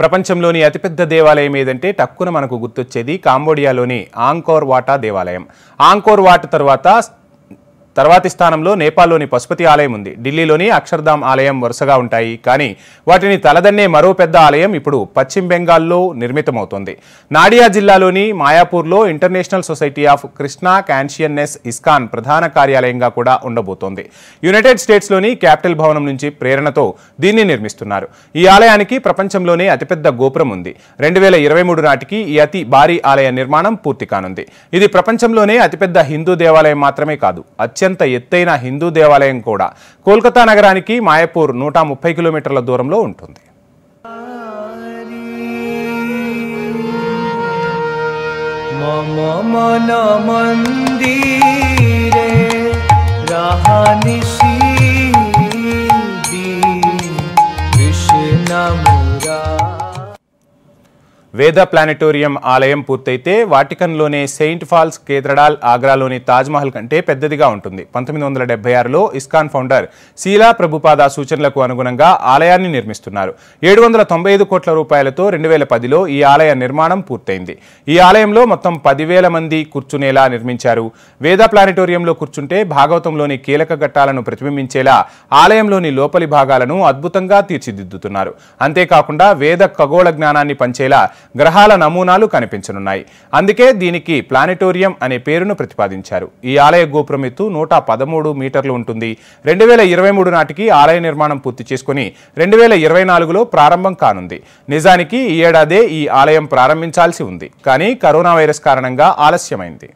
ప్రపంచంలోని అతిపెద్ద దేవాలయం ఏదంటే టక్కున మనకు గుర్తొచ్చేది కాంబోడియాలోని ఆంకోర్ వాటా దేవాలయం ఆంకోర్ వాటా తర్వాత తర్వాతి స్థానంలో నేపాల్లోని పశుపతి ఆలయం ఉంది ఢిల్లీలోని అక్షర్ధామ్ ఆలయం వరుసగా ఉంటాయి కానీ వాటిని తలదన్నే మరో పెద్ద ఆలయం ఇప్పుడు పశ్చిమ బెంగాల్లో నిర్మితమవుతోంది నాడియా జిల్లాలోని మాయాపూర్లో international society of Krishna consciousness ISKCON ప్రధాన కార్యాలయంగా కూడా ఉండబోతోంది యునైటెడ్ స్టేట్స్లోని క్యాపిటల్ భవనం నుంచి ప్రేరణతో దీన్ని నిర్మిస్తున్నారు ఈ ఆలయానికి ప్రపంచంలోనే అతిపెద్ద గోపురం ఉంది రెండు వేల ఇరవై మూడు నాటికి ఈ అతి భారీ ఆలయ నిర్మాణం పూర్తి కానుంది ఇది ప్రపంచంలోనే అతిపెద్ద హిందూ దేవాలయం మాత్రమే కాదు అత్య అత్యంత ఎత్తైన హిందూ దేవాలయం కూడా కోల్కతా నగరానికి మాయపూర్ నూట ముప్పై కిలోమీటర్ల దూరంలో ఉంటుంది మన మందిరే रहा వేద ప్లానిటోరియం ఆలయం పూర్తయితే వాటికన్లోనే సెయింట్ ఫాల్స్ కేద్రడాల్ ఆగ్రాలోని తాజ్మహల్ కంటే పెద్దదిగా ఉంటుంది పంతొమ్మిది వందల డెబ్బై ఆరులో ఇస్కాన్ ఫౌండర్ శీలా ప్రభుపాద సూచనలకు అనుగుణంగా ఆలయాన్ని నిర్మిస్తున్నారు ఏడు వందల తొంభై ఐదు కోట్ల రూపాయలతో రెండు వేల పదిలో ఈ ఆలయ నిర్మాణం పూర్తయింది ఈ ఆలయంలో మొత్తం పదివేల మంది కూర్చునేలా నిర్మించారు వేద ప్లానిటోరియంలో కూర్చుంటే భాగవతంలోని కీలక ఘట్టాలను ప్రతిబింబించేలా ఆలయంలోని లోపలి భాగాలను అద్భుతంగా తీర్చిదిద్దుతున్నారు అంతేకాకుండా వేద ఖగోళ జ్ఞానాన్ని పంచేలా గ్రహాల నమూనాలు కనిపించనున్నాయి అందుకే దీనికి ప్లానిటోరియం అనే పేరును ప్రతిపాదించారు ఈ ఆలయ గోపురం ఎత్తు నూట పదమూడు మీటర్లు ఉంటుంది రెండు వేల ఇరవై మూడు నాటికి ఆలయ నిర్మాణం పూర్తి చేసుకుని రెండు వేల ఇరవై నాలుగులో ప్రారంభం కానుంది నిజానికి ఈ ఏడాదే ఈ ఆలయం ప్రారంభించాల్సి ఉంది కానీ కరోనా వైరస్ కారణంగా ఆలస్యమైంది